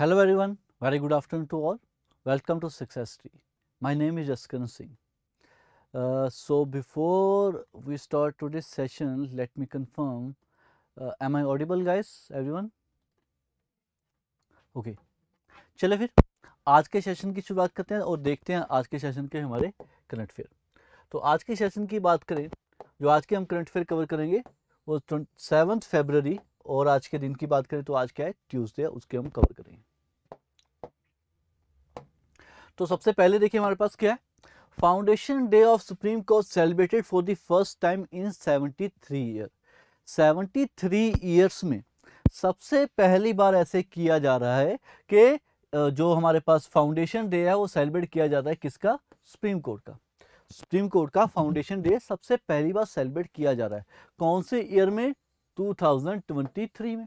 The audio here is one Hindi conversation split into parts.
Hello everyone, very good afternoon to all. Welcome to Success Tree. My name is Jaskan Singh. Uh, so before we start today's session, let me confirm, uh, am I audible guys, everyone? Okay. चले फिर आज के सेशन की शुरुआत करते हैं और देखते हैं आज के सेशन के हमारे करंट फेयर तो आज के सेशन की बात करें जो आज के हम करंट फेयर कवर करेंगे वो सेवन्थ फेबररी और आज के दिन की बात करें तो आज क्या है ट्यूसडे उसके हम कवर करेंगे तो सबसे पहले देखिए हमारे पास क्या है foundation day of supreme court celebrated for the first time in 73 three year seventy three में सबसे पहली बार ऐसे किया जा रहा है कि जो हमारे पास फाउंडेशन डे है वो सेलिब्रेट किया जाता है किसका सुप्रीम कोर्ट का सुप्रीम कोर्ट का फाउंडेशन डे सबसे पहली बार सेलिब्रेट किया जा रहा है कौन से ईयर में 2023 में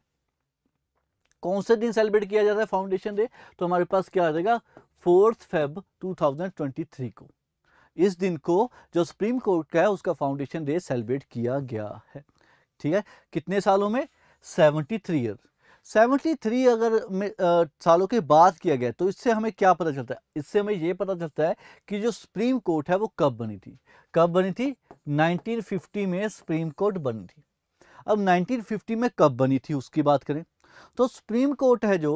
कौन से दिन सेलिब्रेट किया जाता है फाउंडेशन डे तो हमारे पास क्या आ जाएगा फोर्थ फेब 2023 को इस दिन को जो सुप्रीम कोर्ट का है उसका फाउंडेशन डे सेलिब्रेट किया गया है ठीक है कितने सालों में 73 ईयर 73 अगर में, आ, सालों के बाद किया गया तो इससे हमें क्या पता चलता है इससे हमें ये पता चलता है कि जो सुप्रीम कोर्ट है वो कब बनी थी कब बनी थी 1950 में सुप्रीम कोर्ट बनी थी अब 1950 में कब बनी थी उसकी बात करें तो सुप्रीम कोर्ट है जो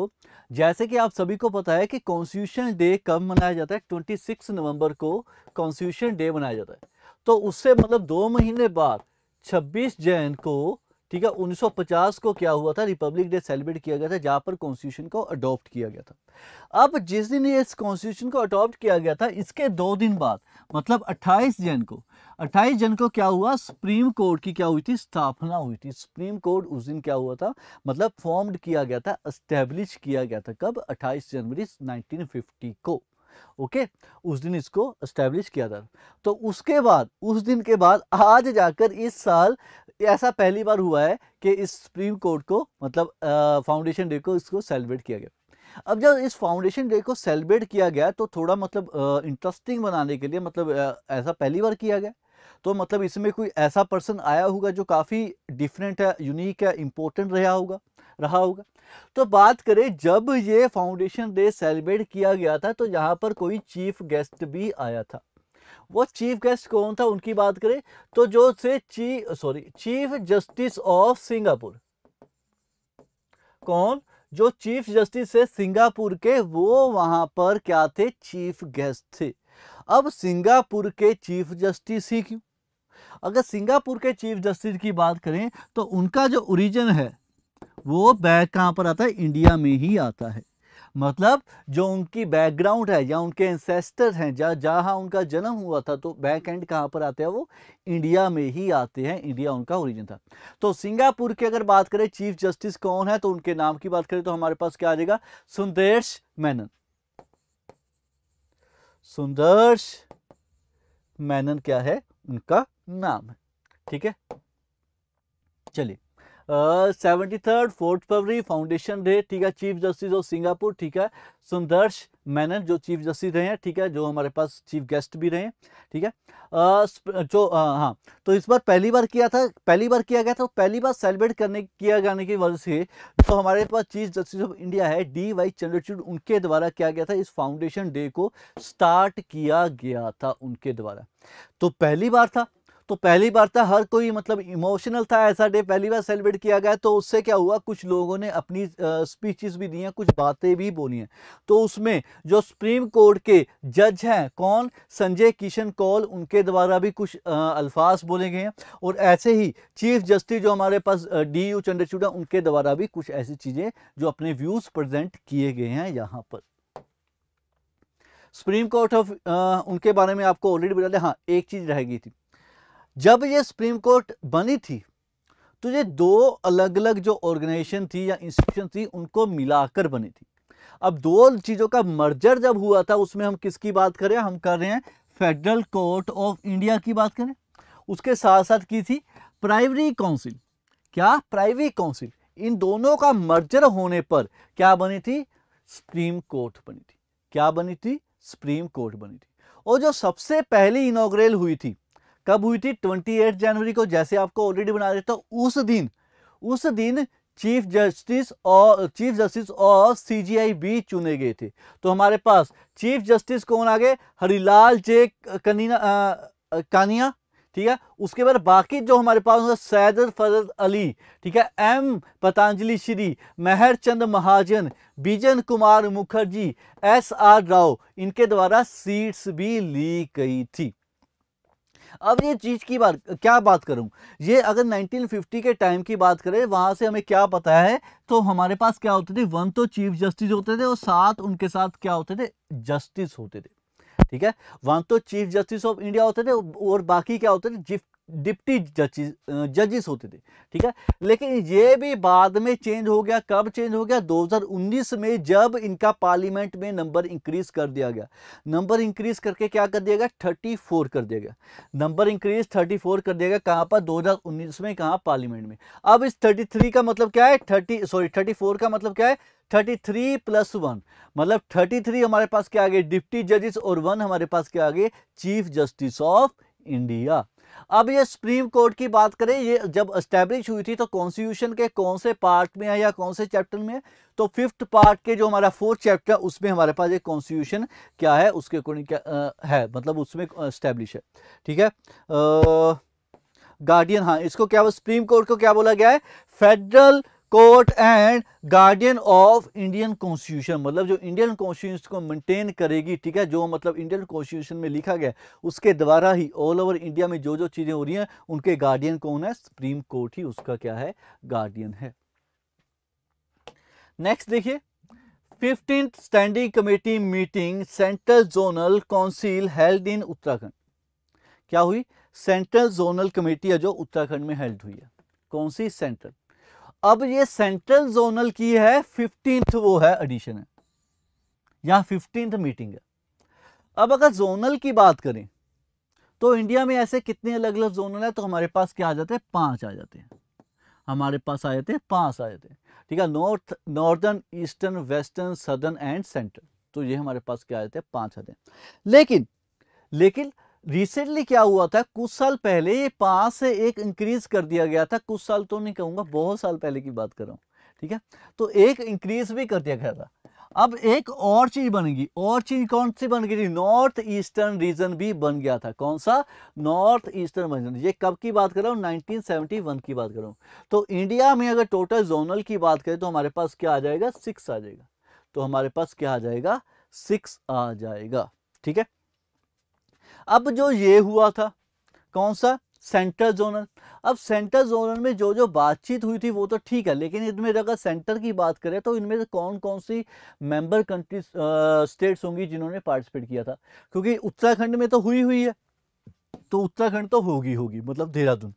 जैसे कि आप सभी को पता है कि कॉन्स्टिट्यूशन डे कब मनाया जाता है 26 नवंबर को कॉन्स्टिट्यूशन डे मनाया जाता है तो उससे मतलब दो महीने बाद 26 जैन को ठीक है 1950 को क्या हुआ था रिपब्लिक डे सेलिब्रेट किया गया था जहाँ पर कॉन्स्टिट्यूशन को अडॉप्ट किया गया था अब जिस दिन ये कॉन्स्टिट्यूशन को अडॉप्ट किया गया था इसके दो दिन बाद मतलब 28 जन को 28 जन को क्या हुआ सुप्रीम कोर्ट की क्या हुई थी स्थापना हुई थी सुप्रीम कोर्ट उस दिन क्या हुआ था मतलब फॉर्म्ड किया गया था एस्टेब्लिश किया गया था कब अट्ठाईस जनवरी नाइनटीन को ओके उस दिन इसको इस्टेब्लिश किया था तो उसके बाद उस दिन के बाद आज जाकर इस साल ऐसा पहली बार हुआ है कि इस सुप्रीम कोर्ट को मतलब फाउंडेशन डे को इसको सेलिब्रेट किया गया अब जब इस फाउंडेशन डे को सेलिब्रेट किया गया तो थोड़ा मतलब इंटरेस्टिंग बनाने के लिए मतलब ऐसा पहली बार किया गया तो मतलब इसमें कोई ऐसा पर्सन आया होगा जो काफ़ी डिफरेंट है यूनिक है इम्पोर्टेंट रहा होगा रहा होगा तो बात करें जब ये फाउंडेशन डे सेलिब्रेट किया गया था तो यहाँ पर कोई चीफ गेस्ट भी आया था वो चीफ गेस्ट कौन था उनकी बात करें तो जो से ची sorry chief justice of Singapore कौन जो चीफ जस्टिस है सिंगापुर के वो वहां पर क्या थे चीफ गेस्ट थे अब सिंगापुर के चीफ जस्टिस ही क्यों अगर सिंगापुर के चीफ जस्टिस की बात करें तो उनका जो ओरिजिन है वो बैग कहाँ पर आता है इंडिया में ही आता है मतलब जो उनकी बैकग्राउंड है या उनके एंसेस्टर हैं जहाँ जहाँ उनका जन्म हुआ था तो बैक एंड कहाँ पर आते हैं वो इंडिया में ही आते हैं इंडिया उनका ओरिजिन था तो सिंगापुर की अगर बात करें चीफ जस्टिस कौन है तो उनके नाम की बात करें तो हमारे पास क्या आ जाएगा सुंदर्श मैनन सुंदर्श मैनन क्या है उनका नाम है ठीक है चलिए सेवेंटी थर्ड फोर्थ फरवरी फाउंडेशन डे ठीक है चीफ जस्टिस ऑफ सिंगापुर ठीक है सुंदर्श मैनन जो चीफ जस्टिस रहे हैं ठीक है जो हमारे पास चीफ गेस्ट भी रहे हैं ठीक है जो हाँ तो इस बार पहली बार किया था पहली बार किया गया था तो पहली बार सेलिब्रेट करने किया जाने की वजह से जो हमारे पास चीफ जस्टिस ऑफ इंडिया है डी वाई चंद्रचूड उनके द्वारा किया गया था इस फाउंडेशन डे को स्टार्ट किया गया था उनके द्वारा तो पहली बार था तो पहली बार था हर कोई मतलब इमोशनल था ऐसा डे पहली बार सेलिब्रेट किया गया तो उससे क्या हुआ कुछ लोगों ने अपनी स्पीचेस भी दी हैं कुछ बातें भी बोली हैं तो उसमें जो सुप्रीम कोर्ट के जज हैं कौन संजय किशन कौल उनके द्वारा भी कुछ अल्फाज बोले गए हैं और ऐसे ही चीफ जस्टिस जो हमारे पास डी यू चंद्रचूड़ा उनके द्वारा भी कुछ ऐसी चीज़ें जो अपने व्यूज़ प्रजेंट किए गए हैं यहाँ पर सुप्रीम कोर्ट ऑफ उनके बारे में आपको ऑलरेडी बता दें हाँ एक चीज़ रह गई थी जब ये सुप्रीम कोर्ट बनी थी तो ये दो अलग अलग जो ऑर्गेनाइजेशन थी या इंस्टीट्यूशन थी उनको मिलाकर बनी थी अब दो चीज़ों का मर्जर जब हुआ था उसमें हम किसकी बात करें हम कर रहे हैं फेडरल कोर्ट ऑफ इंडिया की बात करें उसके साथ साथ की थी प्राइवरी काउंसिल क्या प्राइवरी काउंसिल इन दोनों का मर्जर होने पर क्या बनी थी सुप्रीम कोर्ट बनी थी क्या बनी थी सुप्रीम कोर्ट बनी थी और जो सबसे पहली इनोग्रेल हुई थी कब हुई थी ट्वेंटी एट जनवरी को जैसे आपको ऑलरेडी बना देता था तो उस दिन उस दिन चीफ जस्टिस और चीफ जस्टिस और भी चुने गए थे तो हमारे पास चीफ जस्टिस कौन आ गए हरिलाल जे कनीना कानिया ठीक है उसके बाद बाकी जो हमारे पास सैदर फरद अली ठीक है M Patanjali Shri Mehr Chand Mahajan Bijan Kumar Mukherjee S R Rao इनके द्वारा सीट्स भी ली गई थी अब ये चीज़ की बात क्या बात करूं ये अगर 1950 के टाइम की बात करें वहां से हमें क्या पता है तो हमारे पास क्या होते थे वन तो चीफ जस्टिस होते थे और साथ उनके साथ क्या होते थे जस्टिस होते थे ठीक है वन तो चीफ जस्टिस ऑफ इंडिया होते थे और बाकी क्या होते थे डिप्टी जजिस जजिस होते थे ठीक है लेकिन ये भी बाद में चेंज हो गया कब चेंज हो गया 2019 में जब इनका पार्लियामेंट में नंबर इंक्रीज कर दिया गया नंबर इंक्रीज करके क्या कर दिया गया 34 कर दिया गया नंबर इंक्रीज 34 कर दिया गया कहाँ पर 2019 में कहाँ पार्लियामेंट में अब इस 33 का मतलब क्या है 30 सॉरी 34 का मतलब क्या है 33 प्लस वन मतलब थ्री हमारे पास क्या आ गए डिप्टी जजिस और वन हमारे पास क्या आ गए चीफ जस्टिस ऑफ इंडिया अब ये सुप्रीम कोर्ट की बात करें ये जब इस्टेब्लिश हुई थी तो कॉन्स्टिट्यूशन के कौन से पार्ट में है या कौन से चैप्टर में तो फिफ्थ पार्ट के जो हमारा फोर्थ चैप्टर है उसमें हमारे पास ये कॉन्स्टिट्यूशन क्या है उसके अकॉर्डिंग क्या आ, है मतलब उसमें इस्टेब्लिश है ठीक है गार्डियन हाँ इसको क्या सुप्रीम कोर्ट को क्या बोला गया है federal court and guardian of Indian constitution मतलब जो इंडियन कॉन्स्टिट्यूशन को मेंटेन करेगी ठीक है जो मतलब इंडियन कॉन्स्टिट्यूशन में लिखा गया उसके द्वारा ही ऑल ओवर इंडिया में जो जो चीज़ें हो रही हैं उनके गार्डियन कौन है सुप्रीम कोर्ट ही उसका क्या है गार्डियन है नेक्स्ट देखिए fifteen standing committee meeting central zonal council held in Uttarakhand क्या हुई सेंट्रल जोनल कमेटी है जो उत्तराखंड में हेल्ड हुई है कौन सी सेंट्रल अब ये सेंट्रल जोनल की है फिफ्टींथ वो है एडिशन है यहां फिफ्टींथ मीटिंग है अब अगर जोनल की बात करें तो इंडिया में ऐसे कितने अलग अलग जोनल है तो हमारे पास क्या आ जाते हैं पांच आ जाते हैं हमारे पास आ जाते हैं पांच आ जाते हैं ठीक है north northern eastern western southern and central तो ये हमारे पास क्या आ जाते हैं पांच आते हैं लेकिन लेकिन रिसेंटली क्या हुआ था कुछ साल पहले ये पाँच से एक इंक्रीज कर दिया गया था कुछ साल तो नहीं कहूँगा बहुत साल पहले की बात कर रहा हूँ ठीक है तो एक इंक्रीज भी कर दिया गया था अब एक और चीज़ बनेगी और चीज़ कौन सी बन गई थी नॉर्थ ईस्टर्न रीजन भी बन गया था कौन सा नॉर्थ ईस्टर्न रीजन ये कब की बात कर रहा हूँ नाइनटीन की बात कर रहा हूँ तो इंडिया में अगर टोटल जोनल की बात करें तो हमारे पास क्या आ जाएगा सिक्स आ जाएगा तो हमारे पास क्या आ जाएगा सिक्स आ जाएगा ठीक है अब जो ये हुआ था कौन सा सेंटर जोनल अब सेंटर जोनल में जो जो बातचीत हुई थी वो तो ठीक है लेकिन इनमें अगर सेंटर की बात करें तो इनमें कौन कौन सी मेंबर कंट्री स्टेट्स होंगी जिन्होंने पार्टिसिपेट किया था क्योंकि उत्तराखंड में तो हुई हुई है तो उत्तराखंड तो होगी होगी मतलब देहरादून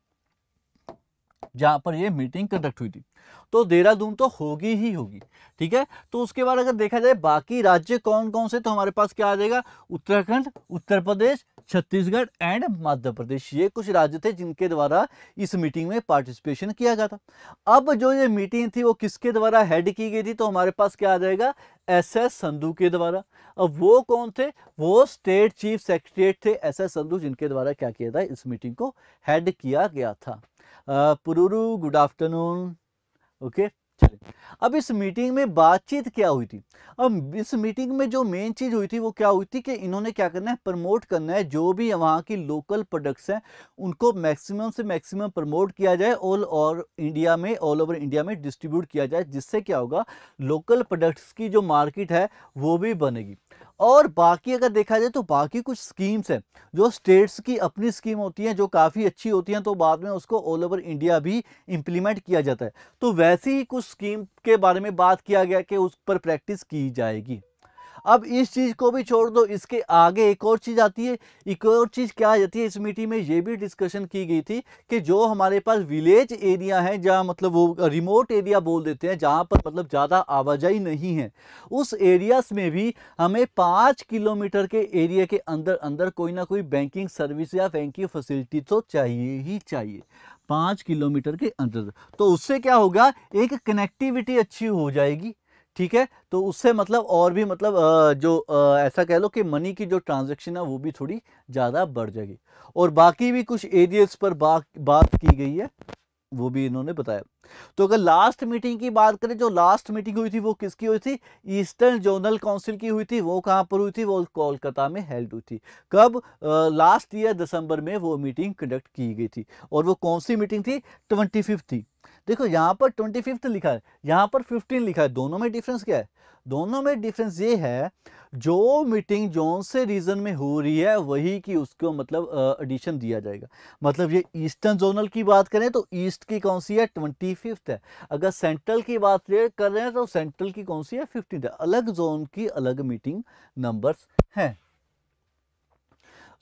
जहां पर ये मीटिंग कंडक्ट हुई थी तो देहरादून तो होगी ही होगी ठीक है तो उसके बाद अगर देखा जाए बाकी राज्य कौन कौन से तो हमारे पास क्या आ जाएगा उत्तराखंड उत्तर प्रदेश छत्तीसगढ़ एंड मध्य प्रदेश ये कुछ राज्य थे जिनके द्वारा इस मीटिंग में पार्टिसिपेशन किया गया था अब जो ये मीटिंग थी वो किसके द्वारा हेड की गई थी तो हमारे पास क्या आ जाएगा एस एस संधु के द्वारा अब वो कौन थे वो स्टेट चीफ सेक्रेटरीट थे एस एस संधु जिनके द्वारा क्या किया था इस मीटिंग को हेड किया गया था पुरुरु गुड आफ्टरनून ओके चले अब इस मीटिंग में बातचीत क्या हुई थी अब इस मीटिंग में जो मेन चीज़ हुई थी वो क्या हुई थी कि इन्होंने क्या करना है प्रमोट करना है जो भी वहाँ की लोकल प्रोडक्ट्स हैं उनको मैक्सिमम से मैक्सिमम प्रमोट किया जाए ऑल और इंडिया में ऑल ओवर इंडिया में डिस्ट्रीब्यूट किया जाए जिससे क्या होगा लोकल प्रोडक्ट्स की जो मार्केट है वो भी बनेगी और बाकी अगर देखा जाए तो बाकी कुछ स्कीम्स हैं जो स्टेट्स की अपनी स्कीम होती हैं जो काफ़ी अच्छी होती हैं तो बाद में उसको ऑल ओवर इंडिया भी इम्प्लीमेंट किया जाता है तो वैसी ही कुछ स्कीम के बारे में बात किया गया कि उस पर प्रैक्टिस की जाएगी अब इस चीज़ को भी छोड़ दो इसके आगे एक और चीज़ आती है एक और चीज़ क्या आ जाती है इस मीटिंग में ये भी डिस्कशन की गई थी कि जो हमारे पास विलेज एरिया है जहाँ मतलब वो रिमोट एरिया बोल देते हैं जहाँ पर मतलब ज़्यादा आवाजाही नहीं है उस एरियाज़ में भी हमें पाँच किलोमीटर के एरिया के अंदर अंदर कोई ना कोई बैंकिंग सर्विस या बैंकिंग फैसिलिटी तो चाहिए ही चाहिए पाँच किलोमीटर के अंदर तो उससे क्या होगा एक कनेक्टिविटी अच्छी हो जाएगी ठीक है तो उससे मतलब और भी मतलब जो ऐसा कह लो कि मनी की जो ट्रांजेक्शन है वो भी थोड़ी ज़्यादा बढ़ जाएगी और बाकी भी कुछ एरियज पर बात बात की गई है वो भी इन्होंने बताया तो अगर लास्ट मीटिंग की बात करें जो लास्ट मीटिंग हुई थी वो किसकी हुई थी ईस्टर्न जोनल काउंसिल की हुई थी वो कहाँ पर हुई थी वो कोलकाता में हेल्ड हुई थी कब आ, लास्ट ईयर दिसंबर में वो मीटिंग कंडक्ट की गई थी और वो कौन सी मीटिंग थी ट्वेंटी थी देखो यहाँ पर ट्वेंटी फिफ्थ लिखा है यहाँ पर फिफ्टीन लिखा है दोनों में डिफरेंस क्या है दोनों में डिफरेंस ये है जो मीटिंग जोन से रीजन में हो रही है वही की उसको मतलब एडिशन दिया जाएगा मतलब ये ईस्टर्न जोनल की बात करें तो ईस्ट की कौन सी है ट्वेंटी फिफ्थ है अगर सेंट्रल की बात कर रहे हैं तो सेंट्रल की कौन सी है फिफ्टीन है अलग जोन की अलग मीटिंग नंबर्स हैं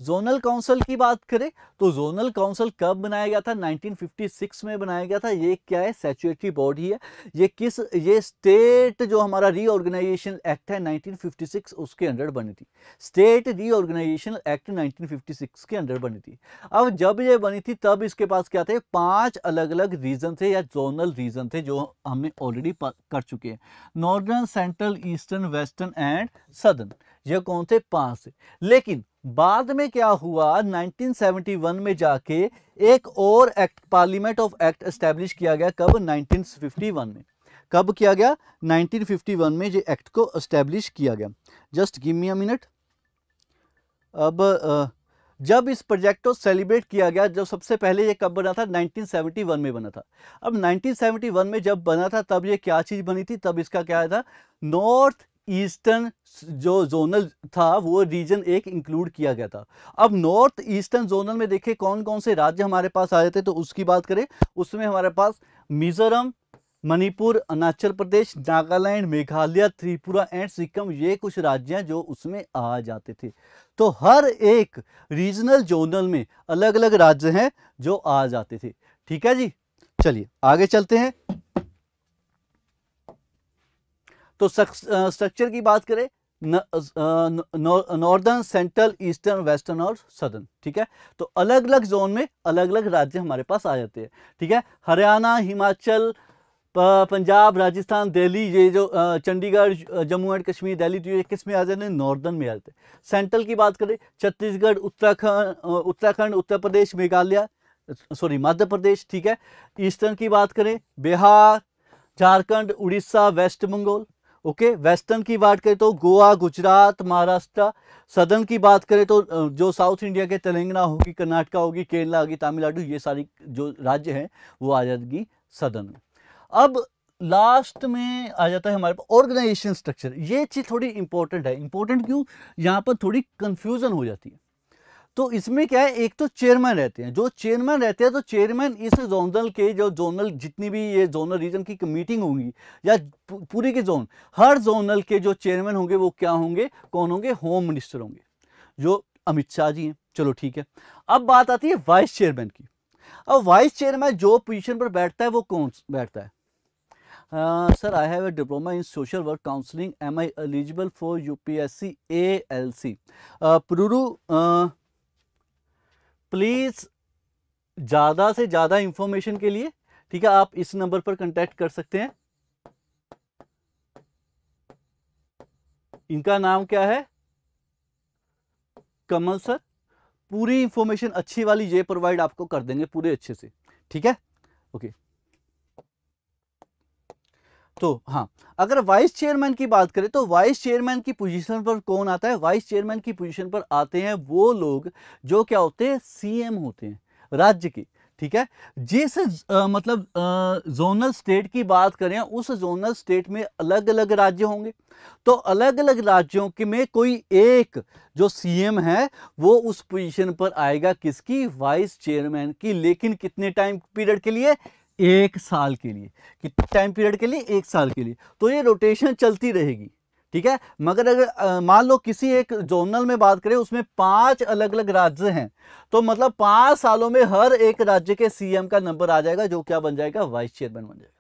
जोनल काउंसिल की बात करें तो जोनल काउंसिल कब बनाया गया था 1956 में बनाया गया था ये क्या है सेचुएटरी बॉडी है ये किस ये स्टेट जो हमारा रीऑर्गेनाइजेशन एक्ट है 1956 उसके अंडर बनी थी स्टेट रीऑर्गेनाइजेशन एक्ट 1956 के अंडर बनी थी अब जब ये बनी थी तब इसके पास क्या थे पांच अलग अलग रीजन थे या जोनल रीजन थे जो हमने ऑलरेडी कर चुके हैं northern central eastern western and southern ये कौन थे पांच लेकिन बाद में क्या हुआ 1971 में जाके एक और act parliament of act establish किया गया कब 1951 में कब किया गया 1951 में ये एक्ट को एस्टेब्लिश किया गया just give me a minute अब जब इस प्रोजेक्ट को सेलिब्रेट किया गया जब सबसे पहले ये कब बना था 1971 में बना था अब 1971 में जब बना था तब ये क्या चीज़ बनी थी तब इसका क्या था नॉर्थ ईस्टर्न जो जोनल था वो रीजन एक इंक्लूड किया गया था अब नॉर्थ ईस्टर्न जोनल में देखे कौन कौन से राज्य हमारे पास आए थे तो उसकी बात करें उसमें हमारे पास मिजोरम मणिपुर अरुणाचल प्रदेश नागालैंड मेघालय त्रिपुरा एंड सिक्किम ये कुछ राज्य हैं जो उसमें आ जाते थे तो हर एक रीजनल जोनल में अलग अलग राज्य हैं जो आ जाते थे ठीक है जी चलिए आगे चलते हैं तो स्ट्रक्चर की बात करें नॉर्दर्न सेंट्रल ईस्टर्न वेस्टर्न और सदर्न ठीक है तो अलग अलग जोन में अलग अलग राज्य हमारे पास आ जाते हैं ठीक है हरियाणा हिमाचल पंजाब राजस्थान दिल्ली ये जो चंडीगढ़ जम्मू एंड कश्मीर दिल्ली तो ये किस में आ जाते हैं नॉर्दर्न में आ जाते हैं सेंट्रल की बात करें छत्तीसगढ़ उत्तराखंड उत्तराखंड उत्तर प्रदेश मेघालय सॉरी मध्य प्रदेश ठीक है ईस्टर्न की बात करें बिहार झारखंड उड़ीसा वेस्ट बंगाल ओके वेस्टर्न की बात करें तो गोवा गुजरात महाराष्ट्र सदर्न की बात करें तो जो साउथ इंडिया के तेलंगाना होगी कर्नाटका होगी केरला होगी तमिलनाडु ये सारी जो राज्य हैं वो आ जाएगी सदर्न में अब लास्ट में आ जाता है हमारे पास ऑर्गेनाइजेशन स्ट्रक्चर ये चीज़ थोड़ी इंपॉर्टेंट है इंपॉर्टेंट क्यों यहाँ पर थोड़ी कन्फ्यूज़न हो जाती है तो इसमें क्या है एक तो चेयरमैन रहते हैं जो चेयरमैन रहते हैं तो चेयरमैन इस जोनल के जो जोनल जितनी भी ये जोनल रीजन की मीटिंग होंगी या पूरी के जोन हर जोनल के जो चेयरमैन होंगे वो क्या होंगे कौन होंगे होम मिनिस्टर होंगे जो अमित शाह जी हैं चलो ठीक है अब बात आती है वाइस चेयरमैन की अब वाइस चेयरमैन जो पोजीशन पर बैठता है वो कौन बैठता है sir I have a diploma in social work counselling am I eligible for U P S C A L C प्रूरू uh, प्लीज़ ज़्यादा से ज़्यादा इंफॉर्मेशन के लिए ठीक है आप इस नंबर पर कंटेक्ट कर सकते हैं इनका नाम क्या है कमल सर पूरी इंफॉर्मेशन अच्छी वाली ये प्रोवाइड आपको कर देंगे पूरे अच्छे से ठीक है ओके तो हाँ अगर वाइस चेयरमैन की बात करें तो वाइस चेयरमैन की पोजीशन पर कौन आता है वाइस चेयरमैन की पोजीशन पर आते हैं वो लोग जो क्या होते हैं सीएम होते हैं राज्य के ठीक है जिस आ, मतलब आ, जोनल स्टेट की बात करें उस जोनल स्टेट में अलग अलग राज्य होंगे तो अलग अलग राज्यों के में कोई एक जो सीएम है वो उस पोजीशन पर आएगा किसकी वाइस चेयरमैन की लेकिन कितने टाइम पीरियड के लिए एक साल के लिए कितने टाइम पीरियड के लिए एक साल के लिए तो ये रोटेशन चलती रहेगी ठीक है मगर अगर मान लो किसी एक जोनल में बात करें उसमें पांच अलग अलग राज्य हैं तो मतलब पांच सालों में हर एक राज्य के सीएम का नंबर आ जाएगा जो क्या बन जाएगा वाइस चेयरमैन बन जाएगा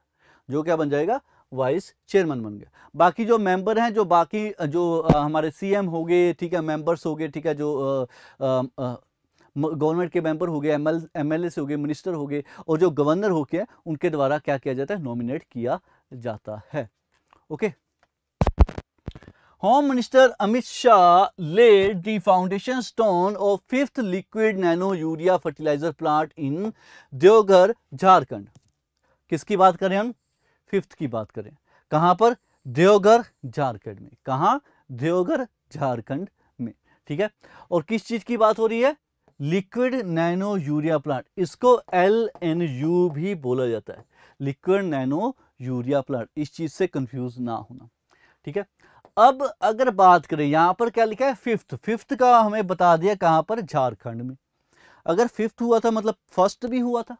जो क्या बन जाएगा वाइस चेयरमैन बन गया बाकी जो मेंबर हैं जो बाकी जो हमारे सीएम हो गए ठीक है मेंबर्स हो गए ठीक है जो आ, आ, गवर्नमेंट के मेंबर हो गए एम एल से हो गए मिनिस्टर हो गए और जो गवर्नर हो गए उनके द्वारा क्या किया जाता है नॉमिनेट किया जाता है okay home minister Amit Shah laid the foundation stone of fifth liquid nano urea fertiliser plant in Deoghar Jharkhand किसकी बात करें हम फिफ्थ की बात करें कहां पर देवघर झारखंड में कहा देवघर झारखंड में ठीक है और किस चीज की बात हो रही है लिक्विड नैनो यूरिया प्लांट इसको एल एन यू भी बोला जाता है लिक्विड नैनो यूरिया प्लांट इस चीज़ से कंफ्यूज ना होना ठीक है अब अगर बात करें यहाँ पर क्या लिखा है फिफ्थ फिफ्थ का हमें बता दिया कहाँ पर झारखंड में अगर फिफ्थ हुआ था मतलब फर्स्ट भी हुआ था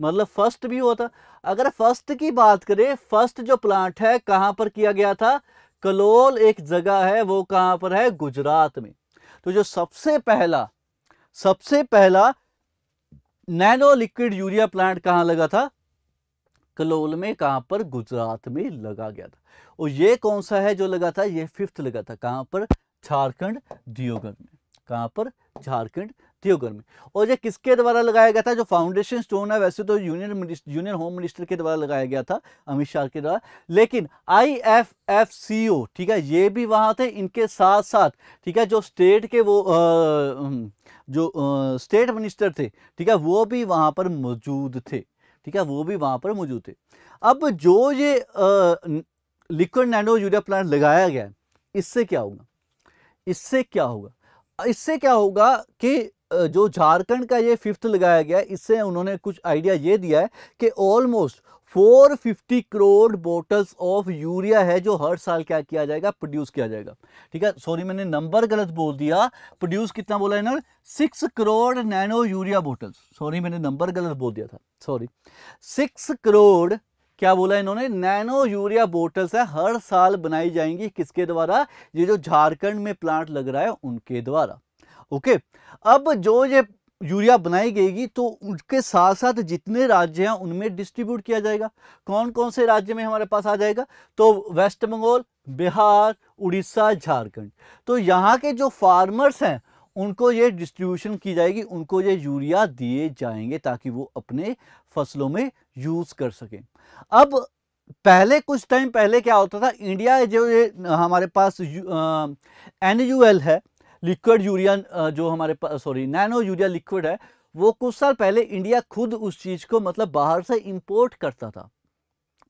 मतलब फर्स्ट भी हुआ था अगर फर्स्ट की बात करें फर्स्ट जो प्लांट है कहाँ पर किया गया था कलोल एक जगह है वो कहाँ पर है गुजरात में तो जो सबसे पहला सबसे पहला नैनो लिक्विड यूरिया प्लांट कहां लगा था कलोल में कहां पर गुजरात में लगा गया था और ये कौन सा है जो लगा था ये फिफ्थ लगा था कहां पर झारखंड दियोगर में कहां पर झारखंड देवघर में और ये किसके द्वारा लगाया गया था जो फाउंडेशन स्टोन है वैसे तो यूनियन यूनियन होम मिनिस्टर के द्वारा लगाया गया था अमित शाह के द्वारा लेकिन आई एफ एफ सी ओ ठीक है ये भी वहां थे इनके साथ साथ ठीक है जो स्टेट के वो आ, जो स्टेट मिनिस्टर थे ठीक है वो भी वहाँ पर मौजूद थे ठीक है वो भी वहाँ पर मौजूद थे अब जो ये लिक्विड नैनो यूरिया प्लांट लगाया गया है इससे क्या होगा इससे क्या होगा इससे क्या होगा कि जो झारखंड का ये फिफ्थ लगाया गया इससे उन्होंने कुछ आइडिया ये दिया है कि almost 450 crore bottles of urea है जो हर साल क्या किया जाएगा प्रोड्यूस किया जाएगा ठीक है सॉरी मैंने नंबर गलत बोल दिया प्रोड्यूस कितना बोला इन्होंने six crore nano urea bottles sorry मैंने नंबर गलत बोल दिया था सॉरी सिक्स करोड़ क्या बोला इन्होंने नैनो यूरिया बोटल्स है हर साल बनाई जाएंगी किसके द्वारा ये जो झारखंड में प्लांट लग रहा है उनके द्वारा ओके अब जो ये यूरिया बनाई गएगी तो उनके साथ साथ जितने राज्य हैं उनमें डिस्ट्रीब्यूट किया जाएगा कौन कौन से राज्य में हमारे पास आ जाएगा तो वेस्ट बंगाल बिहार उड़ीसा झारखंड तो यहाँ के जो फार्मर्स हैं उनको ये डिस्ट्रीब्यूशन की जाएगी उनको ये यूरिया दिए जाएंगे ताकि वो अपने फसलों में यूज़ कर सकें अब पहले कुछ टाइम पहले क्या होता था इंडिया जो ये हमारे पास एन है लिक्विड यूरिया जो हमारे सॉरी नैनो यूरिया लिक्विड है वो कुछ साल पहले इंडिया खुद उस चीज़ को मतलब बाहर से इंपोर्ट करता था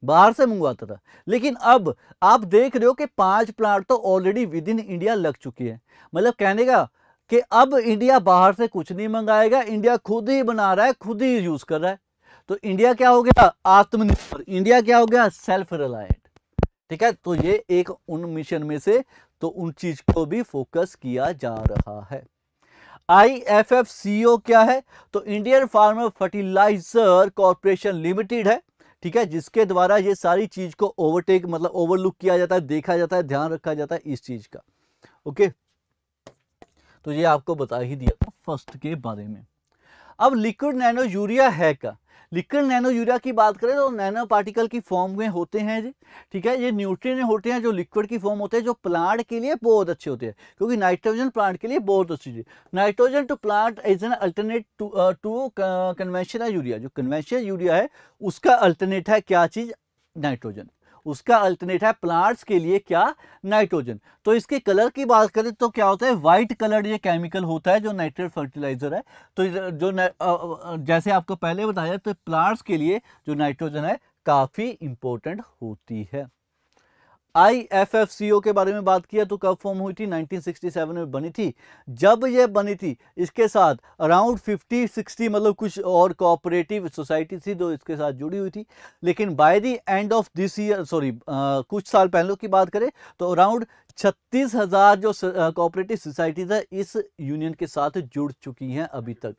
बाहर से मंगवाता था लेकिन अब आप देख रहे हो कि पांच प्लांट तो ऑलरेडी विद इन इंडिया लग चुकी है मतलब कहने का कि अब इंडिया बाहर से कुछ नहीं मंगाएगा इंडिया खुद ही बना रहा है खुद ही यूज़ कर रहा है तो इंडिया क्या हो गया आत्मनिर्भर इंडिया क्या हो गया सेल्फ रिलायंट ठीक है तो ये एक उन मिशन में से तो उन चीज को भी फोकस किया जा रहा है आई एफ एफ सी ओ क्या है तो Indian farmer fertiliser corporation limited है ठीक है जिसके द्वारा ये सारी चीज को ओवरटेक मतलब ओवरलुक किया जाता है देखा जाता है ध्यान रखा जाता है इस चीज का ओके तो ये आपको बता ही दिया था फर्स्ट के बारे में अब लिक्विड नैनो यूरिया है का लिक्विड नैनो यूरिया की बात करें तो नैनो पार्टिकल की फॉर्म में होते हैं जी ठीक है ये न्यूट्रिएंट होते हैं जो लिक्विड की फॉर्म होते हैं जो प्लांट के लिए बहुत अच्छे होते हैं क्योंकि नाइट्रोजन प्लांट के लिए बहुत अच्छी चीज़ nitrogen to plant is an alternate to to conventional urea जो कन्वेंशनल यूरिया है उसका अल्टरनेट है क्या चीज़ नाइट्रोजन उसका अल्टरनेट है प्लांट्स के लिए क्या नाइट्रोजन तो इसके कलर की बात करें तो क्या होता है वाइट कलर ये केमिकल होता है जो नाइट्रेट फर्टिलाइजर है तो जो जैसे आपको पहले बताया तो प्लांट्स के लिए जो नाइट्रोजन है काफ़ी इंपॉर्टेंट होती है आईएफएफसीओ के बारे में बात किया तो कब फॉर्म हुई थी 1967 में बनी थी जब यह बनी थी इसके साथ अराउंड 50 60 मतलब कुछ और कोऑपरेटिव सोसाइटी थी जो इसके साथ जुड़ी हुई थी लेकिन by the end of this year sorry कुछ साल पहले की बात करें तो अराउंड छत्तीस हज़ार जो कोऑपरेटिव सोसाइटीज़ है इस यूनियन के साथ जुड़ चुकी हैं अभी तक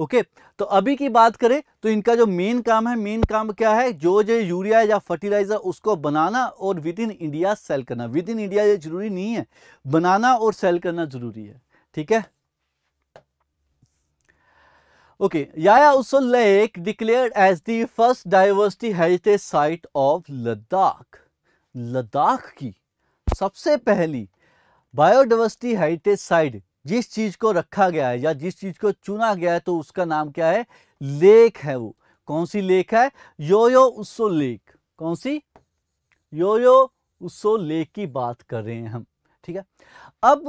ओके तो अभी की बात करें तो इनका जो मेन काम है मेन काम क्या है जो जो यूरिया या फर्टिलाइजर उसको बनाना और विद इन इंडिया सेल करना विद इन इंडिया ये जरूरी नहीं है बनाना और सेल करना जरूरी है ठीक है Okay, या उस lake declare as the first diversity heritage site of Ladakh Ladakh की सबसे पहली बायोडाइवर्सिटी हेरिटेज साइट जिस चीज़ को रखा गया है या जिस चीज़ को चुना गया है तो उसका नाम क्या है लेख है वो कौन सी लेख है यो यो उसो लेख कौन सी यो यो उसो लेख की बात कर रहे हैं हम ठीक है अब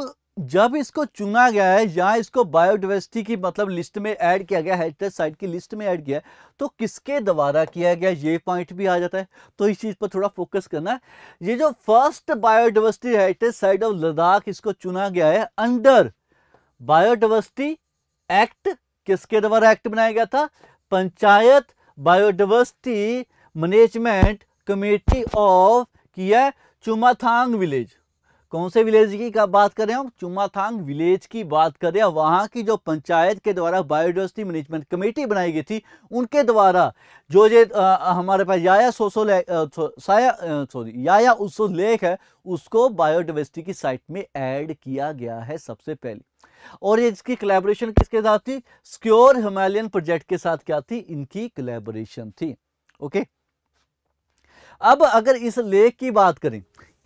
जब इसको चुना गया है या इसको बायोडाइवर्सिटी की मतलब लिस्ट में ऐड किया गया हेरिटेज साइट की लिस्ट में ऐड किया है तो किसके द्वारा किया गया ये पॉइंट भी आ जाता है तो इस चीज़ पर थोड़ा फोकस करना है ये जो first biodiversity heritage site of Ladakh इसको चुना गया है अंडर बायोडाइवर्सिटी एक्ट किसके द्वारा एक्ट बनाया गया था panchayat biodiversity management committee of किया चुमाथांग विलेज कौन से विलेज की का बात कर रहे हम चुमाथांग विलेज की बात कर रहे हैं वहाँ की जो पंचायत के द्वारा बायोडाइवर्सिटी मैनेजमेंट कमेटी बनाई गई थी उनके द्वारा जो ये हमारे पास याया सोसो सॉरी याया उसो लेख है उसको बायोडाइवर्सिटी की साइट में ऐड किया गया है सबसे पहले और ये इसकी कलेबोरेशन किसके साथ थी स्क्योर हिमालयन प्रोजेक्ट के साथ क्या थी इनकी कलेबोरेशन थी ओके अब अगर इस लेख की बात करें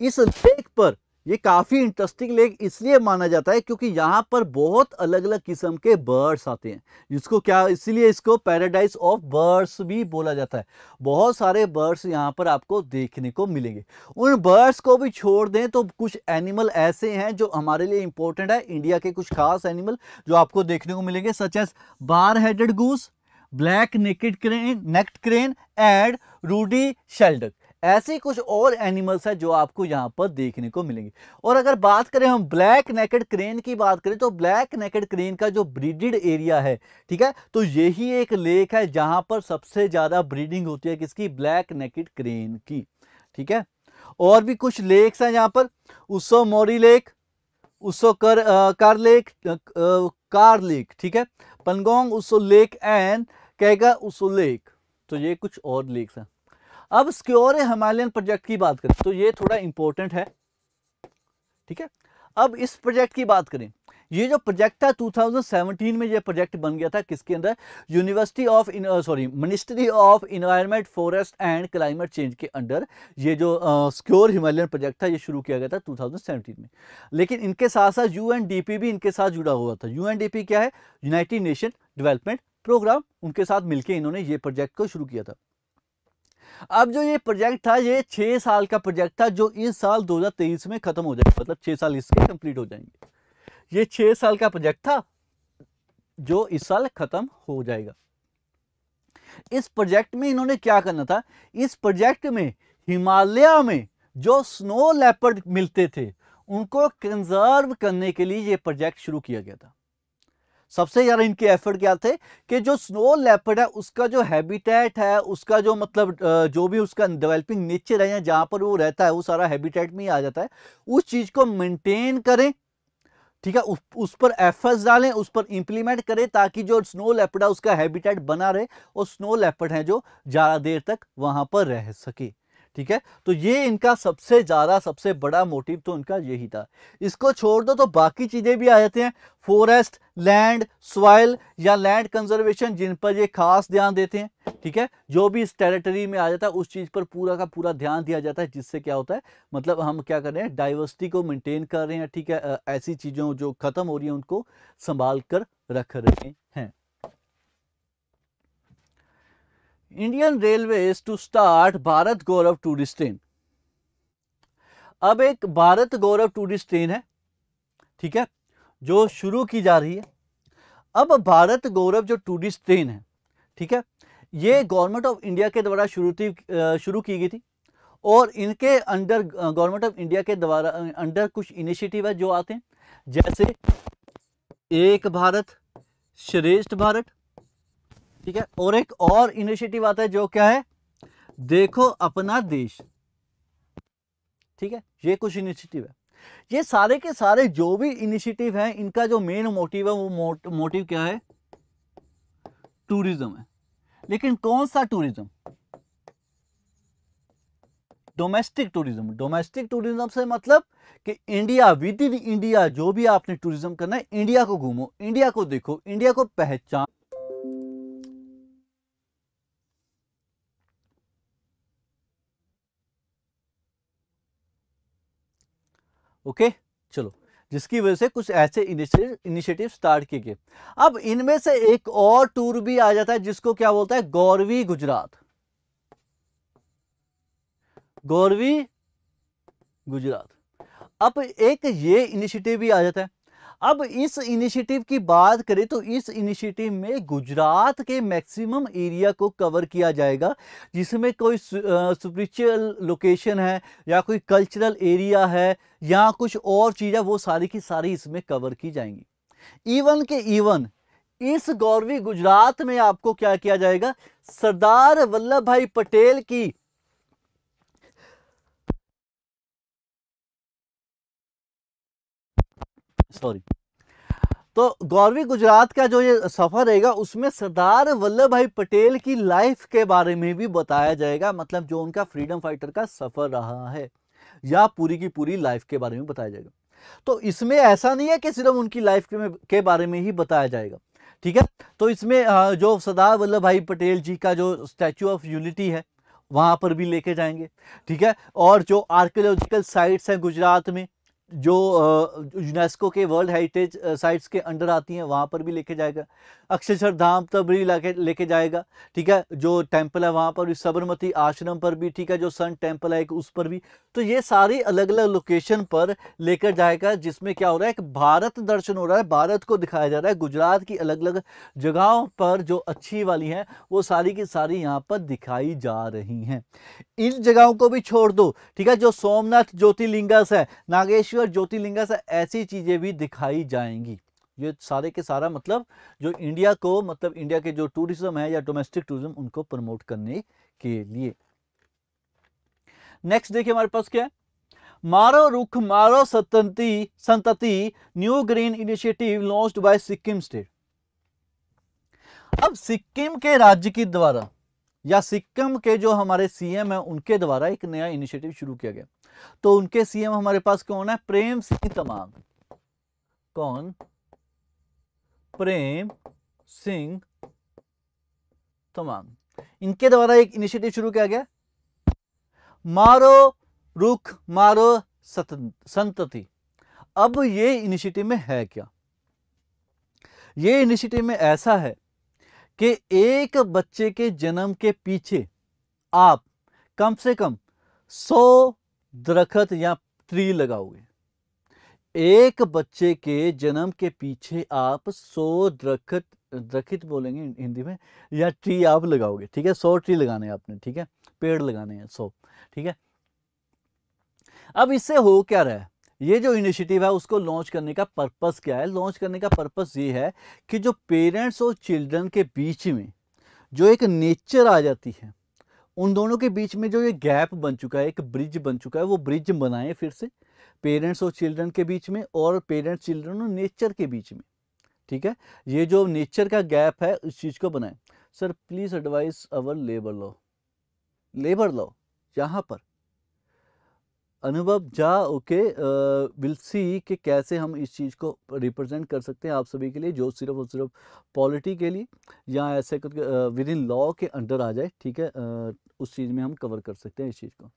इस लेख पर ये काफ़ी इंटरेस्टिंग लेक इसलिए माना जाता है क्योंकि यहाँ पर बहुत अलग अलग किस्म के बर्ड्स आते हैं जिसको क्या इसीलिए इसको पैराडाइज ऑफ बर्ड्स भी बोला जाता है बहुत सारे बर्ड्स यहाँ पर आपको देखने को मिलेंगे उन बर्ड्स को भी छोड़ दें तो कुछ एनिमल ऐसे हैं जो हमारे लिए इंपॉर्टेंट है इंडिया के कुछ खास एनिमल जो आपको देखने को मिलेंगे such as bar headed goose black necked crane necked crane and ruddy shelduck ऐसे कुछ और एनिमल्स हैं जो आपको यहाँ पर देखने को मिलेंगे और अगर बात करें हम ब्लैक नेकेड क्रेन की बात करें तो ब्लैक नेकेड क्रेन का जो ब्रीडेड एरिया है ठीक है तो यही एक लेक है जहाँ पर सबसे ज़्यादा ब्रीडिंग होती है किसकी ब्लैक नेकेड क्रेन की ठीक है और भी कुछ लेक्स हैं यहाँ पर उसो मोरी लेक उसो कर आ, कार लेक आ, कार लेक ठीक है पनगोंग उसो लेक एंड कहेगा उसो लेक तो ये कुछ और लेक्स हैं अब स्क्योर हिमालयन प्रोजेक्ट की बात करें तो ये थोड़ा इंपॉर्टेंट है ठीक है अब इस प्रोजेक्ट की बात करें ये जो प्रोजेक्ट था 2017 में ये प्रोजेक्ट बन गया था किसके अंदर university of sorry ministry of environment forest and climate change के अंडर ये जो स्क्योर हिमालयन प्रोजेक्ट था ये शुरू किया गया था 2017 में लेकिन इनके साथ साथ यू भी इनके साथ जुड़ा हुआ था यू क्या है यूनाइटेड नेशन डेवलपमेंट प्रोग्राम उनके साथ मिलकर इन्होंने ये प्रोजेक्ट को शुरू किया था अब जो ये प्रोजेक्ट था ये छः साल का प्रोजेक्ट था जो इस साल 2023 में ख़त्म हो जाएगा मतलब छः साल इसके कंप्लीट हो जाएंगे ये छः साल का प्रोजेक्ट था जो इस साल ख़त्म हो जाएगा इस प्रोजेक्ट में इन्होंने क्या करना था इस प्रोजेक्ट में हिमालय में जो स्नो लेपर्ड मिलते थे उनको कंजर्व करने के लिए ये प्रोजेक्ट शुरू किया गया था सबसे ज़्यादा इनके एफर्ट क्या थे कि जो स्नो लेपर्ड है उसका जो हैबिटेट है उसका जो मतलब जो भी उसका डेवलपिंग नेचर है या जहाँ पर वो रहता है वो सारा हैबिटेट में ही आ जाता है उस चीज़ को मेंटेन करें ठीक है उस, पर एफर्ट्स डालें उस पर इंप्लीमेंट करें ताकि जो स्नो लेपर्ड है उसका हैबिटेट बना रहे और स्नो लेपर्ड है जो ज़्यादा देर तक वहाँ पर रह सके ठीक है तो ये इनका सबसे ज़्यादा सबसे बड़ा मोटिव तो इनका यही था इसको छोड़ दो तो बाकी चीज़ें भी आ जाते हैं फॉरेस्ट लैंड सॉइल या लैंड कंजर्वेशन जिन पर ये खास ध्यान देते हैं ठीक है जो भी इस टेरिटरी में आ जाता है उस चीज़ पर पूरा का पूरा ध्यान दिया जाता है जिससे क्या होता है मतलब हम क्या कर रहे हैं डाइवर्सिटी को मेंटेन कर रहे हैं ठीक है ऐसी चीज़ों जो ख़त्म हो रही है उनको संभाल कर रख रहे हैं Indian railway to start Bharat Gaurav tourist train अब एक भारत गौरव टूरिस्ट ट्रेन है ठीक है जो शुरू की जा रही है अब भारत गौरव जो टूरिस्ट ट्रेन है ठीक है ये गवर्नमेंट ऑफ इंडिया के द्वारा शुरू थी शुरू की गई थी और इनके अंडर गवर्नमेंट ऑफ इंडिया के द्वारा अंडर कुछ इनिशिएटिव है जो आते हैं जैसे एक भारत श्रेष्ठ भारत ठीक है और एक और इनिशिएटिव आता है जो क्या है देखो अपना देश ठीक है ये कुछ इनिशिएटिव है ये सारे के सारे जो भी इनिशिएटिव हैं इनका जो मेन मोटिव है वो मोट, मोटिव क्या है टूरिज्म है लेकिन कौन सा tourism domestic tourism domestic tourism से मतलब कि इंडिया विद इन इंडिया जो भी आपने टूरिज्म करना है इंडिया को घूमो इंडिया को देखो इंडिया को पहचान ओके चलो जिसकी वजह से कुछ ऐसे इनिशिएटिव स्टार्ट किए गए अब इनमें से एक और टूर भी आ जाता है जिसको क्या बोलता है गौरवी गुजरात गौरवी गुजरात अब एक ये इनिशिएटिव भी आ जाता है अब इस इनिशिएटिव की बात करें तो इस इनिशिएटिव में गुजरात के मैक्सिमम एरिया को कवर किया जाएगा जिसमें कोई स्परिचुअल लोकेशन है या कोई कल्चरल एरिया है या कुछ और चीज़ है वो सारी की सारी इसमें कवर की जाएंगी इवन के इवन इस गौरवी गुजरात में आपको क्या किया जाएगा सरदार वल्लभ भाई पटेल की सॉरी तो गौरवी गुजरात का जो ये सफ़र रहेगा उसमें सरदार वल्लभ भाई पटेल की लाइफ के बारे में भी बताया जाएगा मतलब जो उनका फ्रीडम फाइटर का सफ़र रहा है या पूरी की पूरी लाइफ के बारे में बताया जाएगा तो इसमें ऐसा नहीं है कि सिर्फ उनकी लाइफ के, के बारे में ही बताया जाएगा ठीक है तो इसमें जो सरदार वल्लभ भाई पटेल जी का जो स्टैचू ऑफ यूनिटी है वहाँ पर भी लेके जाएंगे ठीक है और जो आर्कियोलॉजिकल साइट्स हैं गुजरात में जो यूनेस्को के वर्ल्ड हेरिटेज साइट्स के अंडर आती हैं वहाँ पर भी लेके जाएगा अक्षरसर धाम तबरी लाके लेके जाएगा ठीक है जो टेम्पल है वहाँ पर भी सबरमती आश्रम पर भी ठीक है जो सन टेम्पल है एक उस पर भी तो ये सारी अलग अलग लोकेशन पर लेकर जाएगा जिसमें क्या हो रहा है कि भारत दर्शन हो रहा है भारत को दिखाया जा रहा है गुजरात की अलग अलग जगहों पर जो अच्छी वाली हैं वो सारी की सारी यहाँ पर दिखाई जा रही हैं इन जगहों को भी छोड़ दो ठीक है जो सोमनाथ ज्योतिर्लिंगस है नागेश्वर ज्योतिर्लिंगस है ऐसी चीज़ें भी दिखाई जाएंगी ये सारे के सारा मतलब जो इंडिया को मतलब इंडिया के जो टूरिज़्म है या डोमेस्टिक टूरिज़्म उनको प्रमोट करने के लिए नेक्स्ट देखिए हमारे पास क्या है मारो रुख मारो सतंति Santati new green initiative launch by Sikkim state अब सिक्किम के राज्य के द्वारा या सिक्किम के जो हमारे सीएम है उनके द्वारा एक नया इनिशिएटिव शुरू किया गया तो उनके सीएम हमारे पास कौन है प्रेम सिंह तमांग कौन प्रेम सिंह तमांग इनके द्वारा एक इनिशिएटिव शुरू किया गया मारो रुख मारो संतति अब ये इनिशिएटिव में है क्या ये इनिशिएटिव में ऐसा है कि एक बच्चे के जन्म के पीछे आप कम से कम सौ दरखत या ट्री लगाओगे एक बच्चे के जन्म के पीछे आप सौ दरखत रखित बोलेंगे हिंदी में या ट्री आप लगाओगे ठीक है सौ ट्री लगाने हैं आपने ठीक है पेड़ लगाने हैं सौ ठीक है अब इससे हो क्या रहा है ये जो इनिशिएटिव है उसको लॉन्च करने का पर्पस क्या है लॉन्च करने का पर्पस ये है कि जो पेरेंट्स और चिल्ड्रन के बीच में जो एक नेचर आ जाती है उन दोनों के बीच में जो ये गैप बन चुका है एक ब्रिज बन चुका है वो ब्रिज बनाए फिर से पेरेंट्स और चिल्ड्रन के बीच में और पेरेंट्स चिल्ड्रन और नेचर के बीच में ठीक है ये जो नेचर का गैप है उस चीज़ को बनाएं sir please advice our labour law labour law यहाँ पर अनुभव जा ओके विल सी कि कैसे हम इस चीज़ को रिप्रेजेंट कर सकते हैं आप सभी के लिए जो सिर्फ और सिर्फ पॉलिटी के लिए या ऐसे करके विद इन लॉ के अंडर आ जाए ठीक है uh, उस चीज़ में हम कवर कर सकते हैं इस चीज़ को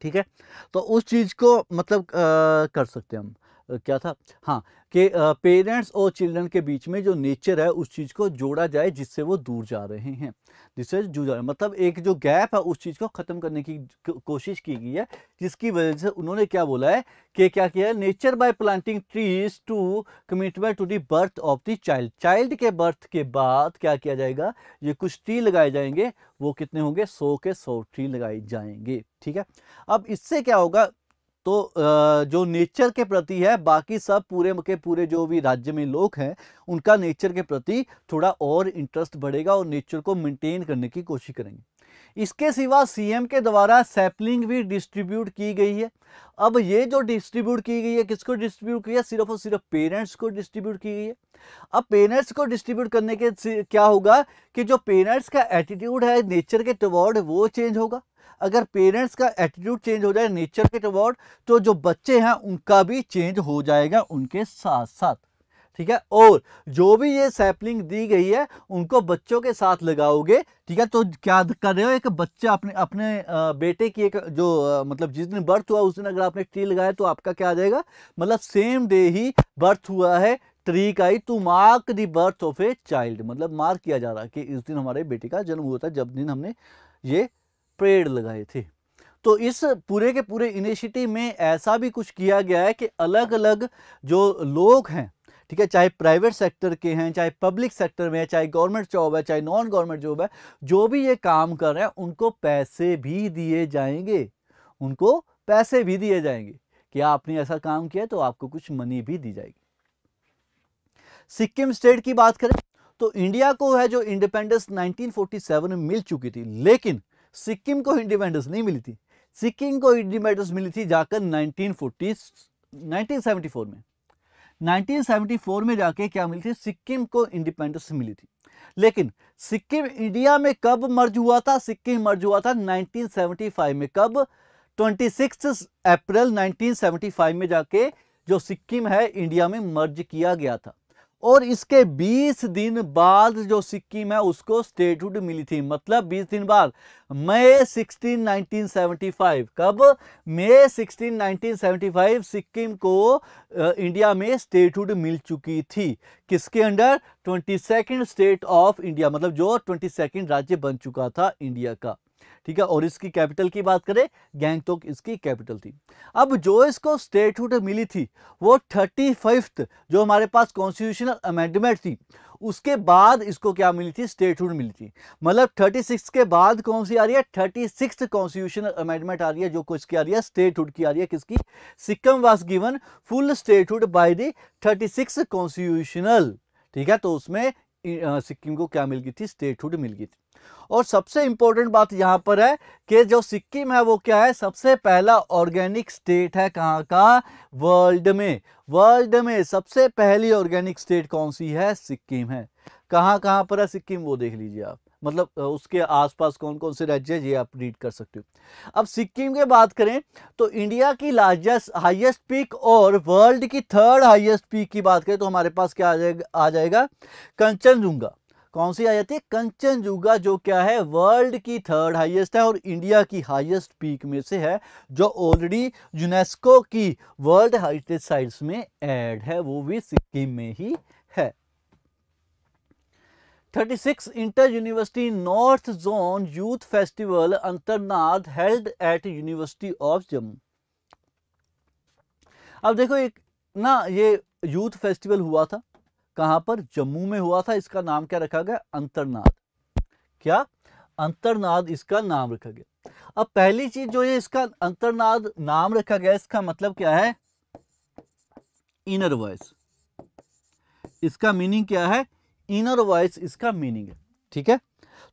ठीक है तो उस चीज़ को मतलब uh, कर सकते हैं हम क्या था हाँ कि पेरेंट्स और चिल्ड्रन के बीच में जो नेचर है उस चीज़ को जोड़ा जाए जिससे वो दूर जा रहे हैं जिससे जा मतलब एक जो गैप है उस चीज़ को ख़त्म करने की कोशिश की गई है जिसकी वजह से उन्होंने क्या बोला है कि क्या किया है nature by planting trees to commitment to the birth of the child child के बर्थ के बाद क्या किया जाएगा ये कुछ ट्री लगाए जाएंगे वो कितने होंगे सौ के सौ ट्री लगाए जाएंगे ठीक है अब इससे क्या होगा तो जो नेचर के प्रति है बाकी सब पूरे के पूरे जो भी राज्य में लोग हैं उनका नेचर के प्रति थोड़ा और इंटरेस्ट बढ़ेगा और नेचर को मेंटेन करने की कोशिश करेंगे इसके सिवा सीएम के द्वारा सैपलिंग भी डिस्ट्रीब्यूट की गई है अब ये जो डिस्ट्रीब्यूट की गई है किसको डिस्ट्रीब्यूट किया सिर्फ और सिर्फ पेरेंट्स को डिस्ट्रीब्यूट की गई है अब पेरेंट्स को डिस्ट्रीब्यूट करने के क्या होगा कि जो पेरेंट्स का एटीट्यूड है नेचर के टवॉर्ड वो चेंज होगा अगर पेरेंट्स का एटीट्यूड चेंज हो जाए नेचर के टवॉर्ड तो जो बच्चे हैं उनका भी चेंज हो जाएगा उनके साथ साथ ठीक है और जो भी ये सैपलिंग दी गई है उनको बच्चों के साथ लगाओगे ठीक है तो क्या कर रहे हो एक बच्चा अपने अपने बेटे की एक जो मतलब जिस दिन बर्थ हुआ उस दिन अगर आपने ट्री लगाया तो आपका क्या आ जाएगा मतलब सेम डे ही बर्थ हुआ है ट्री का ही to mark the birth of a child मतलब मार्क किया जा रहा है कि इस दिन हमारे बेटे का जन्म हुआ था जब दिन हमने ये पेड़ लगाए थे तो इस पूरे के पूरे इनिशिएटिव में ऐसा भी कुछ किया गया है कि अलग अलग जो लोग हैं ठीक है चाहे प्राइवेट सेक्टर के हैं चाहे पब्लिक सेक्टर में है चाहे गवर्नमेंट जॉब है चाहे नॉन गवर्नमेंट जॉब है जो भी ये काम कर रहे हैं उनको पैसे भी दिए जाएंगे उनको पैसे भी दिए जाएंगे कि आपने ऐसा काम किया तो आपको कुछ मनी भी दी जाएगी सिक्किम स्टेट की बात करें तो इंडिया को है जो इंडिपेंडेंस 1947 में मिल चुकी थी लेकिन सिक्किम को इंडिपेंडेंस नहीं मिली थी सिक्किम को इंडिपेंडेंस मिली थी जाकर 1940 1974 में 1974 में जाके क्या मिली थी सिक्किम को इंडिपेंडेंस मिली थी लेकिन सिक्किम इंडिया में कब मर्ज हुआ था सिक्किम मर्ज हुआ था 1975 में कब 26 अप्रैल 1975 में जाके जो सिक्किम है इंडिया में मर्ज किया गया था और इसके 20 दिन बाद जो सिक्किम है उसको स्टेटहुड मिली थी मतलब 20 दिन बाद मई 16 1975 कब मई 16 1975 सिक्किम को इंडिया में स्टेटहुड मिल चुकी थी किसके under twenty state of India मतलब जो ट्वेंटी राज्य बन चुका था इंडिया का ठीक है और इसकी कैपिटल की बात करें गैंगटोक इसकी कैपिटल थी अब जो इसको स्टेटहुड मिली थी वो थर्टी फिफ्थ जो हमारे पास कॉन्स्टिट्यूशनल अमेंडमेंट थी उसके बाद इसको क्या मिली थी स्टेटहुड मिली थी मतलब थर्टी सिक्स के बाद कौन सी आ रही है थर्टी सिक्स कॉन्स्टिट्यूशनल अमेंडमेंट आ रही है जो कुछ की आ रही है स्टेटहुड की आ रही है किसकी Sikkim was given full statehood by the thirty six constitutional ठीक है तो उसमें सिक्किम को क्या मिल गई थी स्टेटहुड मिल गई थी और सबसे इम्पोर्टेंट बात यहाँ पर है कि जो सिक्किम है वो क्या है सबसे पहला ऑर्गेनिक स्टेट है कहाँ का वर्ल्ड में वर्ल्ड में सबसे पहली ऑर्गेनिक स्टेट कौन सी है सिक्किम है कहाँ कहाँ पर है सिक्किम वो देख लीजिए आप मतलब उसके आसपास कौन कौन से राज्य है ये आप रीड कर सकते हो अब सिक्किम की बात करें तो इंडिया की लार्जेस्ट हाईएस्ट पीक और वर्ल्ड की थर्ड हाईएस्ट पीक की बात करें तो हमारे पास क्या आ जाएगा आ जाएगा कंचनजुंगा कौन सी आ जाती है कंचनजुगा जो क्या है वर्ल्ड की थर्ड हाईएस्ट है और इंडिया की हाईएस्ट पीक में से है जो ऑलरेडी यूनेस्को की वर्ल्ड हेरिटेज साइट्स में ऐड है वो भी सिक्किम में ही है 36 inter university north zone youth festival अंतरनाथ held at university of Jammu अब देखो एक ना ये यूथ फेस्टिवल हुआ था कहां पर जम्मू में हुआ था इसका नाम क्या रखा गया अंतरनाद क्या अंतरनाद इसका नाम रखा गया अब पहली चीज जो है इसका अंतरनाद नाम रखा गया इसका मतलब क्या है इनर वॉइस इसका मीनिंग क्या है इनर वॉइस इसका मीनिंग है ठीक है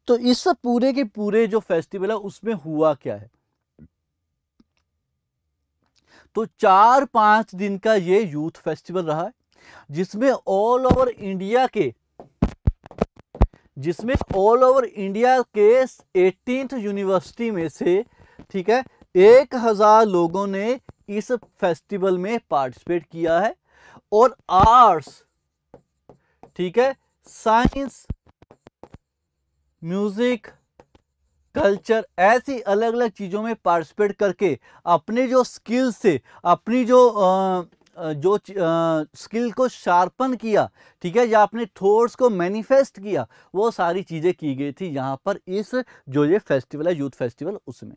तो इस पूरे के पूरे जो फेस्टिवल है उसमें हुआ क्या है तो चार पांच दिन का ये यूथ फेस्टिवल रहा है जिसमें ऑल ओवर इंडिया के जिसमें ऑल ओवर इंडिया के एटीन यूनिवर्सिटी में से ठीक है एक हज़ार लोगों ने इस फेस्टिवल में पार्टिसिपेट किया है और आर्ट्स ठीक है साइंस म्यूजिक कल्चर ऐसी अलग अलग चीज़ों में पार्टिसिपेट करके अपने जो स्किल्स से अपनी जो आ, जो स्किल को शार्पन किया ठीक है या अपने थॉट्स को मैनिफेस्ट किया वो सारी चीज़ें की गई थी यहाँ पर इस जो ये फेस्टिवल है यूथ फेस्टिवल उसमें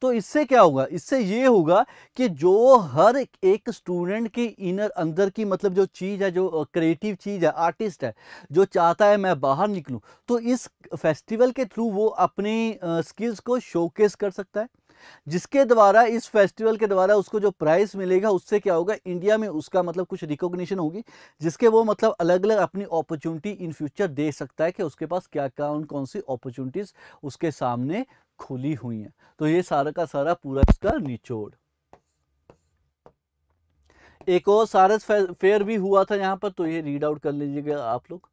तो इससे क्या होगा इससे ये होगा कि जो हर एक स्टूडेंट की इनर अंदर की मतलब जो चीज़ है जो क्रिएटिव चीज़ है आर्टिस्ट है जो चाहता है मैं बाहर निकलूँ तो इस फेस्टिवल के थ्रू वो अपनी स्किल्स को शोकेस कर सकता है जिसके द्वारा इस फेस्टिवल के द्वारा उसको जो प्राइस मिलेगा उससे क्या होगा इंडिया में उसका मतलब कुछ रिकॉग्निशन होगी जिसके वो मतलब अलग अलग अपनी अपॉर्चुनिटी इन फ्यूचर दे सकता है कि उसके पास क्या कौन कौन सी अपॉर्चुनिटीज़ उसके सामने खुली हुई हैं तो ये सारा का सारा पूरा इसका निचोड़ एक और सारस फेयर भी हुआ था यहाँ पर तो ये रीड आउट कर लीजिएगा आप लोग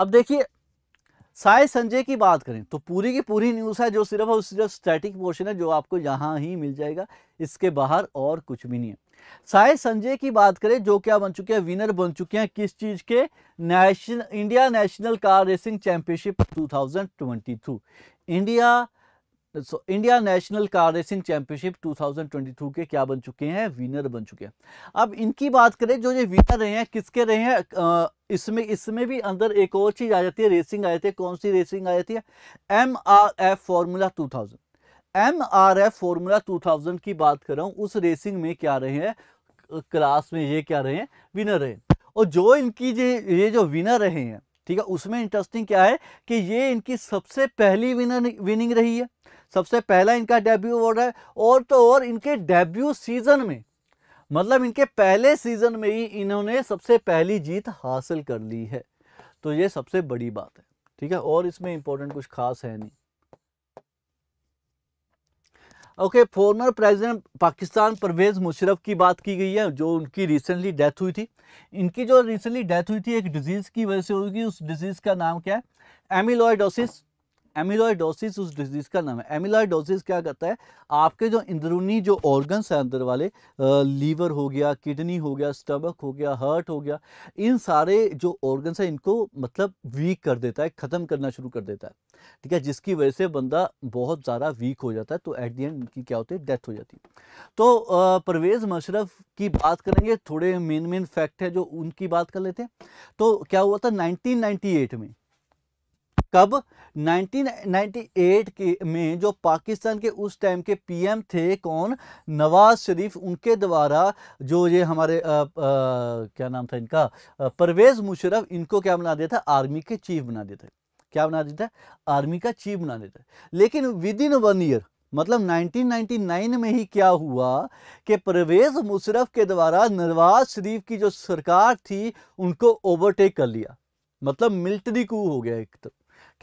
अब देखिए साय संजय की बात करें तो पूरी की पूरी न्यूज़ है जो सिर्फ और सिर्फ स्टैटिक पोर्शन है जो आपको यहाँ ही मिल जाएगा इसके बाहर और कुछ भी नहीं है साय संजय की बात करें जो क्या बन चुके हैं विनर बन चुके हैं किस चीज़ के national India national car racing championship 2022 India so India national car racing championship 2022 के क्या बन चुके हैं विनर बन चुके हैं अब इनकी बात करें जो ये विनर रहे हैं किसके रहे हैं इसमें इसमें भी अंदर एक और चीज़ आ जाती है रेसिंग आ जाती है कौन सी रेसिंग आ जाती है M R F formula two thousand M R F formula two की बात कर रहा हूँ उस रेसिंग में क्या रहे हैं क्लास में ये क्या रहे हैं विनर रहे और जो इनकी जो ये जो विनर रहे हैं ठीक है उसमें इंटरेस्टिंग क्या है कि ये इनकी सबसे पहली विनर विनिंग रही है सबसे पहला इनका डेब्यू अवार्ड है और तो और इनके डेब्यू सीज़न में मतलब इनके पहले सीज़न में ही इन्होंने सबसे पहली जीत हासिल कर ली है तो ये सबसे बड़ी बात है ठीक है और इसमें इंपॉर्टेंट कुछ खास है नहीं okay former president Pakistan Pervez Musharraf की बात की गई है जो उनकी रिसेंटली डेथ हुई थी इनकी जो रिसेंटली डेथ हुई थी एक डिजीज़ की वजह से हुई उस डिजीज़ का नाम क्या है एमिलोइडोसिस एमिलॉयडोसिस उस डिजीज़ का नाम है एमिलॉयडोसिस क्या करता है आपके जो अंदरूनी जो ऑर्गन्स हैं अंदर वाले लीवर हो गया किडनी हो गया स्टमक हो गया हार्ट हो गया इन सारे जो ऑर्गन्स हैं इनको मतलब वीक कर देता है ख़त्म करना शुरू कर देता है ठीक है जिसकी वजह से बंदा बहुत ज़्यादा वीक हो जाता है तो एट दी एंड इनकी क्या होती है डेथ हो जाती है तो परवेज़ मशरफ की बात करेंगे थोड़े मेन मेन फैक्ट है जो उनकी बात कर लेते हैं तो क्या हुआ था एट में कब 1998 के में जो पाकिस्तान के उस टाइम के पीएम थे कौन नवाज शरीफ उनके द्वारा जो ये हमारे आ, आ, क्या नाम था इनका परवेज़ मुशरफ इनको क्या बना दिया था आर्मी के चीफ बना दिया था क्या बना दिया था आर्मी का चीफ बना दिया था लेकिन विद इन वन ईयर मतलब 1999 में ही क्या हुआ कि परवेज़ मुशरफ के द्वारा नवाज शरीफ की जो सरकार थी उनको ओवरटेक कर लिया मतलब मिलिट्री कू हो गया एक तरफ तो।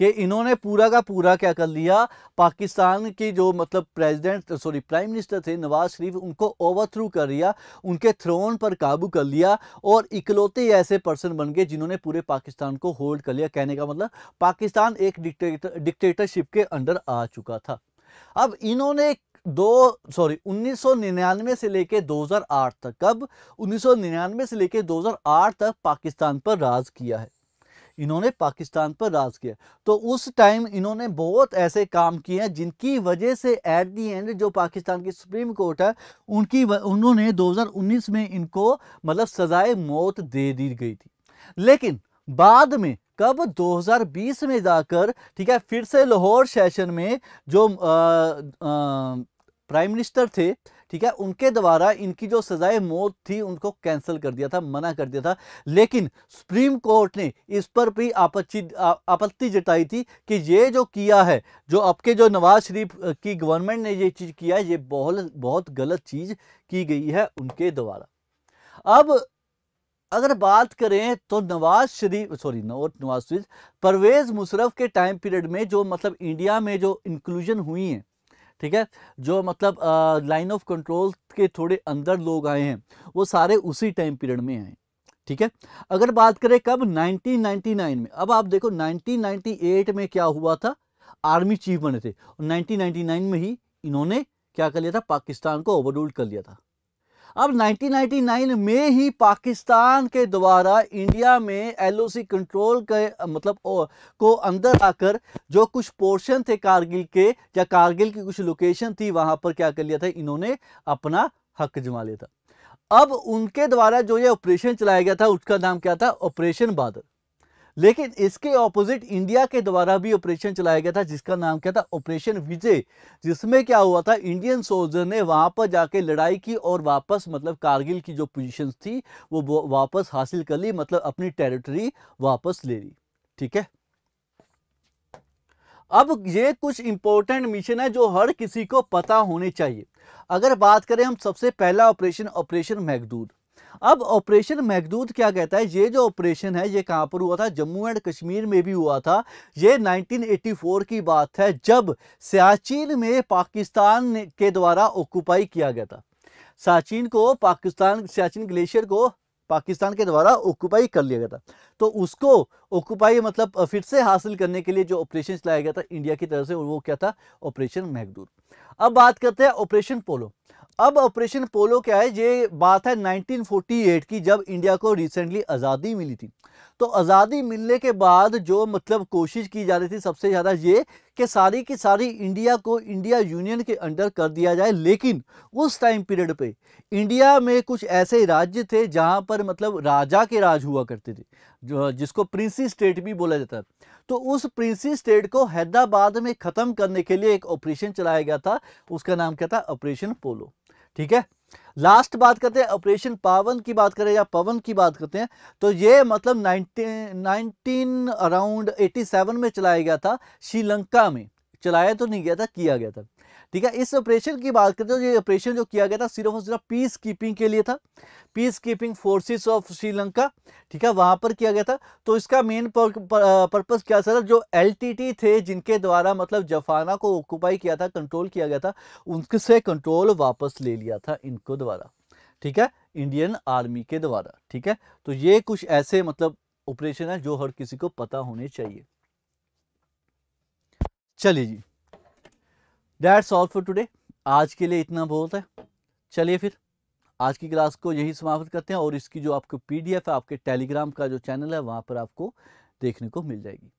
कि इन्होंने पूरा का पूरा क्या कर लिया पाकिस्तान की जो मतलब प्रेसिडेंट सॉरी प्राइम मिनिस्टर थे नवाज शरीफ उनको ओवर थ्रू कर लिया उनके थ्रोन पर काबू कर लिया और इकलौते ऐसे पर्सन बन गए जिन्होंने पूरे पाकिस्तान को होल्ड कर लिया कहने का मतलब पाकिस्तान एक डिक्टेटर डिक्टेटरशिप के अंडर आ चुका था अब इन्होंने दो सॉरी 1999 से लेके 2008 तक कब 1999 से लेके 2008 तक पाकिस्तान पर राज किया है इन्होंने पाकिस्तान पर राज किया तो उस टाइम इन्होंने बहुत ऐसे काम किए हैं जिनकी वजह से एट दी एंड जो पाकिस्तान की सुप्रीम कोर्ट है उनकी उन्होंने 2019 में इनको मतलब सजाए मौत दे दी गई थी लेकिन बाद में कब 2020 में जाकर ठीक है फिर से लाहौर सेशन में जो आ, आ, प्राइम मिनिस्टर थे ठीक है उनके द्वारा इनकी जो सज़ाए मौत थी उनको कैंसिल कर दिया था मना कर दिया था लेकिन सुप्रीम कोर्ट ने इस पर भी आपत्ति आपत्ति जताई थी कि ये जो किया है जो आपके जो नवाज शरीफ की गवर्नमेंट ने ये चीज़ किया है ये बहुत बहुत गलत चीज़ की गई है उनके द्वारा अब अगर बात करें तो नवाज शरीफ सॉरी नवाज शरीफ परवेज़ मुशरफ के टाइम पीरियड में जो मतलब इंडिया में जो इंक्लूजन हुई है ठीक है जो मतलब लाइन ऑफ कंट्रोल के थोड़े अंदर लोग आए हैं वो सारे उसी टाइम पीरियड में आए ठीक है अगर बात करें कब 1999 में अब आप देखो 1998 में क्या हुआ था आर्मी चीफ बने थे और 1999 में ही इन्होंने क्या कर लिया था पाकिस्तान को ओवर कर लिया था अब 1999 में ही पाकिस्तान के द्वारा इंडिया में एलओसी कंट्रोल के मतलब ओ, को अंदर आकर जो कुछ पोर्शन थे कारगिल के या कारगिल की कुछ लोकेशन थी वहाँ पर क्या कर लिया था इन्होंने अपना हक जमा लिया था अब उनके द्वारा जो ये ऑपरेशन चलाया गया था उसका नाम क्या था ऑपरेशन बादल लेकिन इसके ऑपोजिट इंडिया के द्वारा भी ऑपरेशन चलाया गया था जिसका नाम क्या था ऑपरेशन विजय जिसमें क्या हुआ था इंडियन सोल्जर ने वहां पर जाके लड़ाई की और वापस मतलब कारगिल की जो पोजिशन थी वो वापस हासिल कर ली मतलब अपनी टेरिटरी वापस ले ली ठीक है अब ये कुछ इंपॉर्टेंट मिशन है जो हर किसी को पता होने चाहिए अगर बात करें हम सबसे पहला ऑपरेशन ऑपरेशन मैगदूद अब ऑपरेशन महदूद क्या कहता है ये जो ऑपरेशन है ये कहाँ पर हुआ था जम्मू एंड कश्मीर में भी हुआ था ये 1984 की बात है जब सियाचिन में पाकिस्तान के द्वारा ऑक्यूपाई किया गया था सियाचिन को पाकिस्तान सियाचिन ग्लेशियर को पाकिस्तान के द्वारा ऑक्यूपाई कर लिया गया था तो उसको ऑक्यूपाई मतलब फिर से हासिल करने के लिए जो ऑपरेशन चलाया गया था इंडिया की तरफ से वो क्या था ऑपरेशन महदूद अब बात करते हैं ऑपरेशन पोलो अब ऑपरेशन पोलो क्या है ये बात है 1948 की जब इंडिया को रिसेंटली आज़ादी मिली थी तो आज़ादी मिलने के बाद जो मतलब कोशिश की जा रही थी सबसे ज़्यादा ये कि सारी की सारी इंडिया को इंडिया यूनियन के अंडर कर दिया जाए लेकिन उस टाइम पीरियड पे इंडिया में कुछ ऐसे राज्य थे जहाँ पर मतलब राजा के राज हुआ करते थे जो जिसको प्रिंसी स्टेट भी बोला जाता है तो उस प्रिंसी स्टेट को हैदराबाद में ख़त्म करने के लिए एक ऑपरेशन चलाया गया था उसका नाम क्या था ऑपरेशन पोलो ठीक है लास्ट बात करते हैं ऑपरेशन पावन की बात करें या पवन की बात करते हैं तो ये मतलब नाइनटीन नाइनटीन अराउंड 87 में चलाया गया था श्रीलंका में चलाया तो नहीं गया था किया गया था ठीक है इस ऑपरेशन की बात करते हो ये ऑपरेशन जो किया गया था सिर्फ और सिर्फ पीस कीपिंग के लिए था peace keeping forces of Sri Lanka ठीक है वहाँ पर किया गया था तो इसका मेन पर्पज़ क्या था जो एल थे जिनके द्वारा मतलब जफाना को ऑक्यूपाई किया था कंट्रोल किया गया था उनसे कंट्रोल वापस ले लिया था इनको द्वारा ठीक है इंडियन आर्मी के द्वारा ठीक है तो ये कुछ ऐसे मतलब ऑपरेशन है जो हर किसी को पता होने चाहिए चलिए जी डैट्स ऑल फॉर टुडे आज के लिए इतना बहुत है चलिए फिर आज की क्लास को यही समाप्त करते हैं और इसकी जो आपको पीडीएफ है आपके टेलीग्राम का जो चैनल है वहाँ पर आपको देखने को मिल जाएगी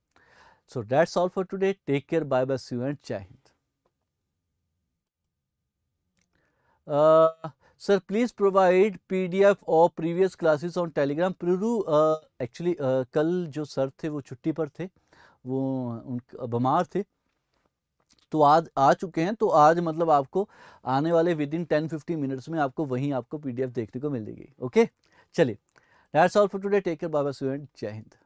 so that's all for today take care bye bye see and जय हिंद सर प्लीज़ प्रोवाइड पीडीएफ और प्रीवियस क्लासेस ऑन टेलीग्राम प्रू एक्चुअली कल जो सर थे वो छुट्टी पर थे वो उन बीमार थे तो आज आ चुके हैं तो आज मतलब आपको आने वाले within ten fifty minutes में आपको वहीं आपको पीडीएफ देखने को मिलेगी ओके चलिए that's all for today take care बाबा स्टूडेंट जय हिंद